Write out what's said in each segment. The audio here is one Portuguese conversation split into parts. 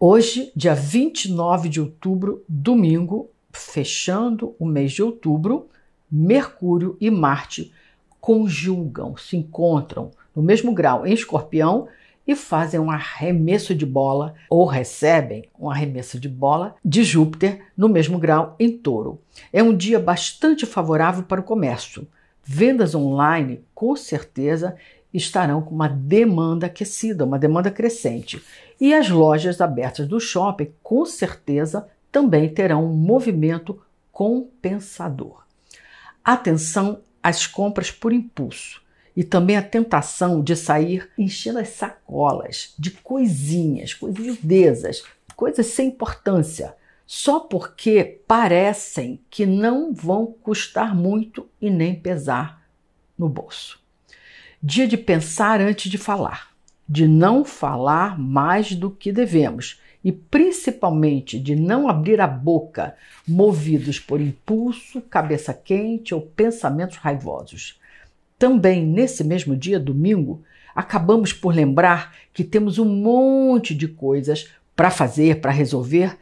Hoje, dia 29 de outubro, domingo, fechando o mês de outubro, Mercúrio e Marte conjugam, se encontram no mesmo grau em Escorpião e fazem um arremesso de bola ou recebem um arremesso de bola de Júpiter no mesmo grau em Touro. É um dia bastante favorável para o comércio. Vendas online, com certeza, estarão com uma demanda aquecida, uma demanda crescente. E as lojas abertas do shopping, com certeza, também terão um movimento compensador. Atenção às compras por impulso e também a tentação de sair enchendo as sacolas de coisinhas, coisas coisas sem importância, só porque parecem que não vão custar muito e nem pesar no bolso. Dia de pensar antes de falar, de não falar mais do que devemos e principalmente de não abrir a boca movidos por impulso, cabeça quente ou pensamentos raivosos. Também nesse mesmo dia, domingo, acabamos por lembrar que temos um monte de coisas para fazer, para resolver,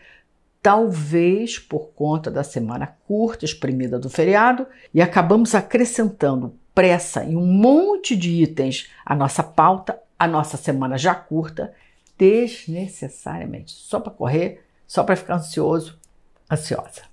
talvez por conta da semana curta, exprimida do feriado, e acabamos acrescentando pressa em um monte de itens a nossa pauta, a nossa semana já curta, desnecessariamente, só para correr, só para ficar ansioso, ansiosa.